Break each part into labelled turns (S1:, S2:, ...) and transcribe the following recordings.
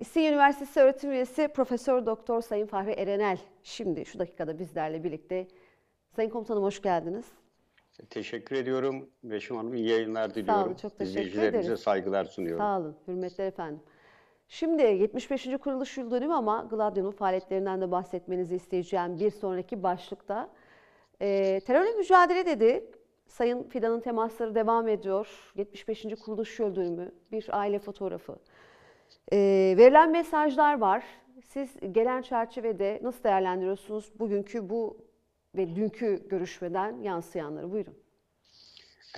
S1: İstinye Üniversitesi öğretim üyesi Profesör Doktor Sayın Fahri Erenel şimdi şu dakikada bizlerle birlikte. Sayın Komutanım hoş geldiniz.
S2: Teşekkür ediyorum. Beşim Hanım iyi yayınlar diliyorum. Sağ olun, çok teşekkür ederim. saygılar sunuyorum. Sağ
S1: olun, hürmetler efendim. Şimdi 75. kuruluş yıl dönümü ama Gladio'nun faaliyetlerinden de bahsetmenizi isteyeceğim bir sonraki başlıkta. E, terörle mücadele dedi. Sayın Fidan'ın temasları devam ediyor. 75. kuruluş yıl dönümü, bir aile fotoğrafı. E, verilen mesajlar var. Siz gelen çerçevede nasıl değerlendiriyorsunuz bugünkü bu ve dünkü görüşmeden yansıyanları? Buyurun.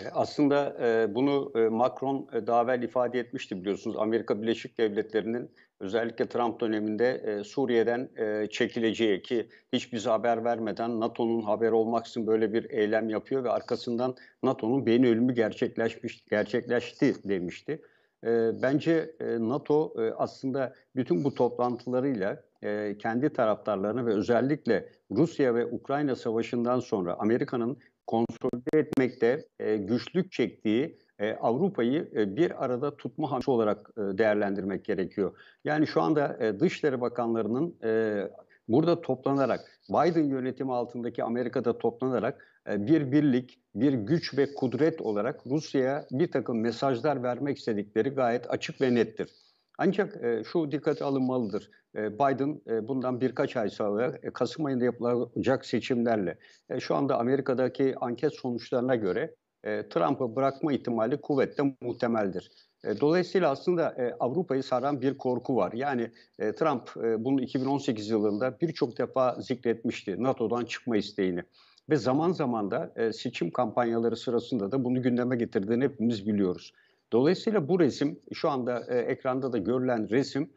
S2: Ee, aslında e, bunu e, Macron e, daha evvel ifade etmişti biliyorsunuz. Amerika Birleşik Devletleri'nin özellikle Trump döneminde Suriye'den çekileceği ki hiç bize haber vermeden NATO'nun haber olmaksızın böyle bir eylem yapıyor ve arkasından NATO'nun beyin ölümü gerçekleşmiş gerçekleşti demişti. E, bence e, NATO e, aslında bütün bu toplantılarıyla e, kendi taraftarlarını ve özellikle Rusya ve Ukrayna savaşından sonra Amerika'nın konsolide etmekte e, güçlük çektiği e, Avrupa'yı e, bir arada tutma hamlesi olarak e, değerlendirmek gerekiyor. Yani şu anda e, Dışişleri Bakanlarının e, burada toplanarak Biden yönetimi altındaki Amerika'da toplanarak e, bir birlik, bir güç ve kudret olarak Rusya'ya bir takım mesajlar vermek istedikleri gayet açık ve nettir. Ancak e, şu dikkat alınmalıdır. E, Biden e, bundan birkaç ay sonra e, Kasım ayında yapılacak seçimlerle e, şu anda Amerika'daki anket sonuçlarına göre e, Trump'ı bırakma ihtimali kuvvetle muhtemeldir. E, dolayısıyla aslında e, Avrupa'yı saran bir korku var. Yani Trump bunu 2018 yılında birçok defa zikretmişti NATO'dan çıkma isteğini. Ve zaman zaman da seçim kampanyaları sırasında da bunu gündeme getirdiğini hepimiz biliyoruz. Dolayısıyla bu resim şu anda ekranda da görülen resim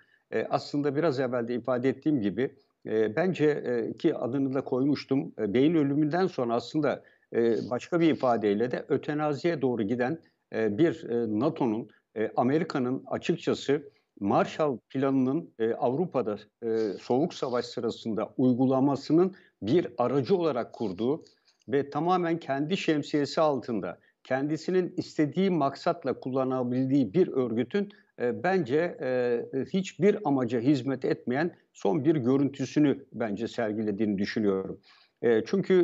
S2: aslında biraz evvel de ifade ettiğim gibi bence ki adını da koymuştum beyin ölümünden sonra aslında e, başka bir ifadeyle de ötenaziye doğru giden e, bir e, NATO'nun, Amerika'nın açıkçası Marshall planının Avrupa'da Soğuk Savaş sırasında uygulamasının bir aracı olarak kurduğu ve tamamen kendi şemsiyesi altında kendisinin istediği maksatla kullanabildiği bir örgütün bence e, hiçbir amaca hizmet etmeyen son bir görüntüsünü bence sergilediğini düşünüyorum. Ee, çünkü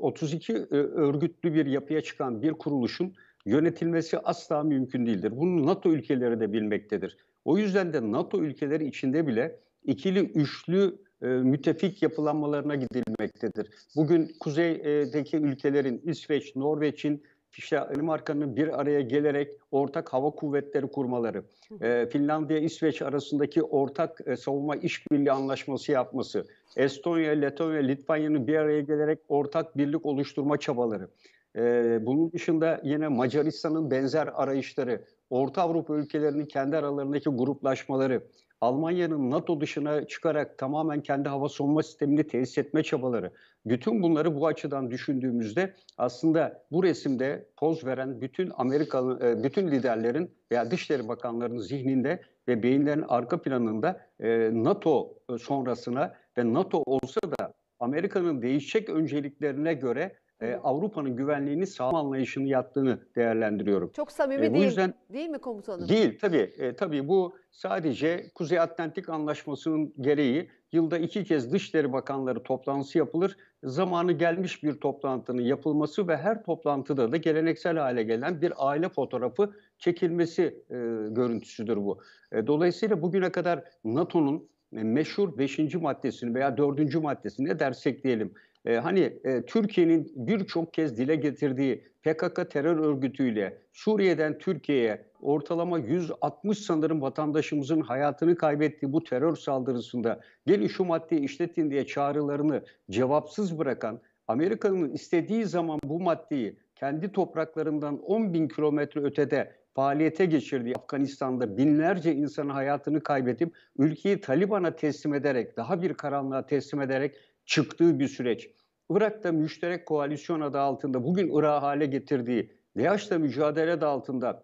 S2: 32 e, e, örgütlü bir yapıya çıkan bir kuruluşun yönetilmesi asla mümkün değildir. Bunu NATO ülkeleri de bilmektedir. O yüzden de NATO ülkeleri içinde bile ikili, üçlü e, mütefik yapılanmalarına gidilmektedir. Bugün kuzeydeki ülkelerin İsveç, Norveç'in işte markanın bir araya gelerek ortak hava kuvvetleri kurmaları, e, Finlandiya-İsveç arasındaki ortak e, savunma işbirliği anlaşması yapması, Estonya, Letonya, Litvanya'nın bir araya gelerek ortak birlik oluşturma çabaları, e, bunun dışında yine Macaristan'ın benzer arayışları, Orta Avrupa ülkelerinin kendi aralarındaki gruplaşmaları, Almanya'nın NATO dışına çıkarak tamamen kendi hava savunma sistemini tesis etme çabaları. Bütün bunları bu açıdan düşündüğümüzde aslında bu resimde poz veren bütün Amerikalı, e, bütün liderlerin veya Dışişleri Bakanlarının zihninde ve beyinlerin arka planında e, NATO sonrasına ve NATO olsa da Amerika'nın değişecek önceliklerine göre e, Avrupa'nın güvenliğini sağlam anlayışını yattığını değerlendiriyorum. Çok e, samimi e, değil, yüzden,
S1: değil mi komutanım? Değil
S2: tabii. E, tabii bu sadece Kuzey Atlantik Anlaşması'nın gereği yılda iki kez Dışişleri Bakanları toplantısı yapılır. Zamanı gelmiş bir toplantının yapılması ve her toplantıda da geleneksel hale gelen bir aile fotoğrafı çekilmesi e, görüntüsüdür bu. E, dolayısıyla bugüne kadar NATO'nun e, meşhur 5. maddesini veya 4. maddesini ne dersek diyelim e, hani e, Türkiye'nin birçok kez dile getirdiği PKK terör örgütüyle Suriye'den Türkiye'ye ortalama 160 sanırım vatandaşımızın hayatını kaybettiği bu terör saldırısında gelin şu maddeyi işletin diye çağrılarını cevapsız bırakan Amerika'nın istediği zaman bu maddeyi kendi topraklarından 10 bin kilometre ötede faaliyete geçirdiği Afganistan'da binlerce insanın hayatını kaybedip ülkeyi Taliban'a teslim ederek, daha bir karanlığa teslim ederek çıktığı bir süreç. Irak'ta müşterek koalisyon adı altında bugün Irak'ı hale getirdiği, DAEŞ'le mücadele adı altında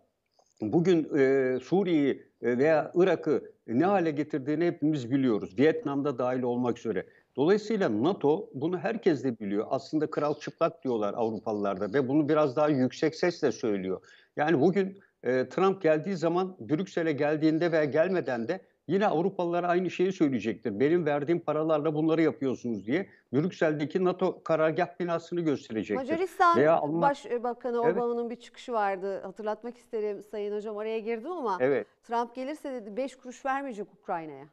S2: bugün e, Suriye'yi e, veya Irak'ı ne hale getirdiğini hepimiz biliyoruz. Vietnam'da dahil olmak üzere. Dolayısıyla NATO bunu herkes de biliyor. Aslında kral çıplak diyorlar Avrupalılarda ve bunu biraz daha yüksek sesle söylüyor. Yani bugün e, Trump geldiği zaman Brüksel'e geldiğinde veya gelmeden de Yine Avrupalılara aynı şeyi söyleyecektir. Benim verdiğim paralarla bunları yapıyorsunuz diye Brüksel'deki NATO karargah binasını gösterecektir. Macaristan Veya Alman...
S1: Başbakanı e, evet. Obama'nın bir çıkışı vardı. Hatırlatmak isterim Sayın Hocam oraya girdim ama evet. Trump gelirse dedi 5 kuruş vermeyecek Ukrayna'ya.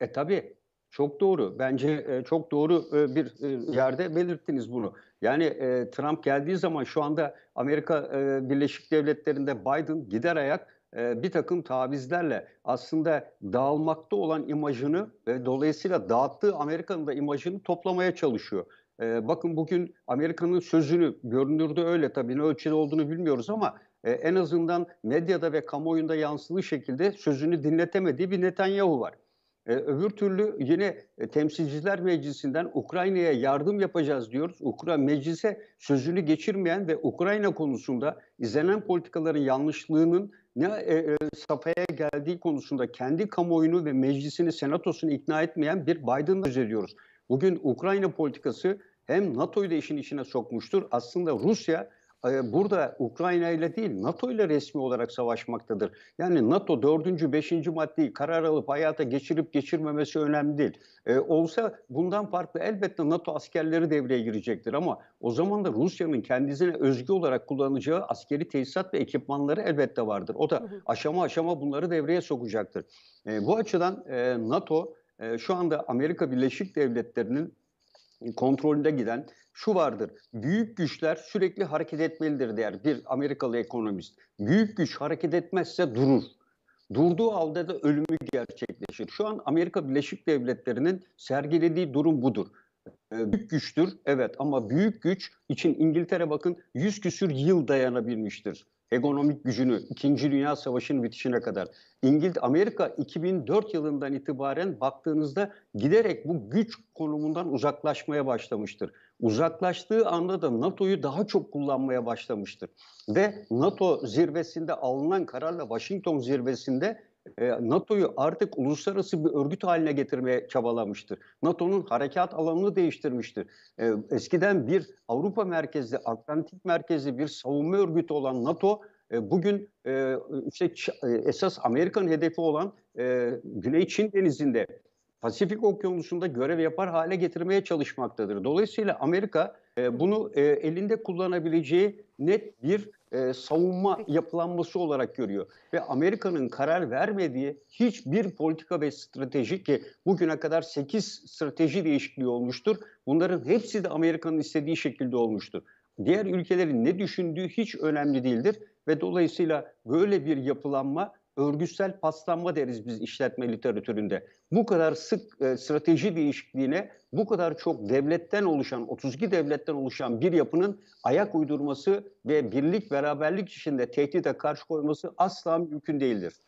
S2: E tabii çok doğru. Bence e, çok doğru e, bir e, yerde belirttiniz bunu. Yani e, Trump geldiği zaman şu anda Amerika e, Birleşik Devletleri'nde Biden gider ayak ee, bir takım tavizlerle aslında dağılmakta olan imajını ve dolayısıyla dağıttığı Amerika'nın da imajını toplamaya çalışıyor. Ee, bakın bugün Amerika'nın sözünü görünürde öyle tabii ne ölçüde olduğunu bilmiyoruz ama e, en azından medyada ve kamuoyunda yansılı şekilde sözünü dinletemediği bir Netanyahu var. E, öbür türlü yine e, Temsilciler Meclisi'nden Ukrayna'ya yardım yapacağız diyoruz. Ukrayna meclise sözünü geçirmeyen ve Ukrayna konusunda izlenen politikaların yanlışlığının ne e, e, safhaya geldiği konusunda kendi kamuoyunu ve meclisini, senatosunu ikna etmeyen bir Biden'ı ediyoruz. Bugün Ukrayna politikası hem NATO'yu da işin içine sokmuştur. Aslında Rusya ee, burada Ukrayna ile değil NATO ile resmi olarak savaşmaktadır. Yani NATO dördüncü, beşinci maddeyi karar alıp hayata geçirip geçirmemesi önemli değil. E, olsa bundan farklı elbette NATO askerleri devreye girecektir ama o zaman da Rusya'nın kendisine özgü olarak kullanacağı askeri tesisat ve ekipmanları elbette vardır. O da aşama aşama bunları devreye sokacaktır. E, bu açıdan e, NATO e, şu anda Amerika Birleşik Devletleri'nin kontrolünde giden şu vardır. Büyük güçler sürekli hareket etmelidir der bir Amerikalı ekonomist. Büyük güç hareket etmezse durur. Durduğu halde de ölümü gerçekleşir. Şu an Amerika Birleşik Devletleri'nin sergilediği durum budur. Ee, büyük güçtür evet ama büyük güç için İngiltere bakın yüz küsür yıl dayanabilmiştir ekonomik gücünü 2. Dünya Savaşı'nın bitişine kadar. İngiliz Amerika 2004 yılından itibaren baktığınızda giderek bu güç konumundan uzaklaşmaya başlamıştır uzaklaştığı anda da NATO'yu daha çok kullanmaya başlamıştır. Ve NATO zirvesinde alınan kararla Washington zirvesinde e, NATO'yu artık uluslararası bir örgüt haline getirmeye çabalamıştır. NATO'nun harekat alanını değiştirmiştir. E, eskiden bir Avrupa merkezli, Atlantik merkezli bir savunma örgütü olan NATO e, bugün işte esas Amerikan hedefi olan Güney Çin Denizi'nde Pasifik Okyanusu'nda görev yapar hale getirmeye çalışmaktadır. Dolayısıyla Amerika e, bunu e, elinde kullanabileceği net bir e, savunma yapılanması olarak görüyor. Ve Amerika'nın karar vermediği hiçbir politika ve strateji ki bugüne kadar 8 strateji değişikliği olmuştur. Bunların hepsi de Amerika'nın istediği şekilde olmuştur. Diğer ülkelerin ne düşündüğü hiç önemli değildir ve dolayısıyla böyle bir yapılanma örgütsel paslanma deriz biz işletme literatüründe. Bu kadar sık e, strateji değişikliğine, bu kadar çok devletten oluşan, 32 devletten oluşan bir yapının ayak uydurması ve birlik beraberlik içinde tehdide karşı koyması asla mümkün değildir.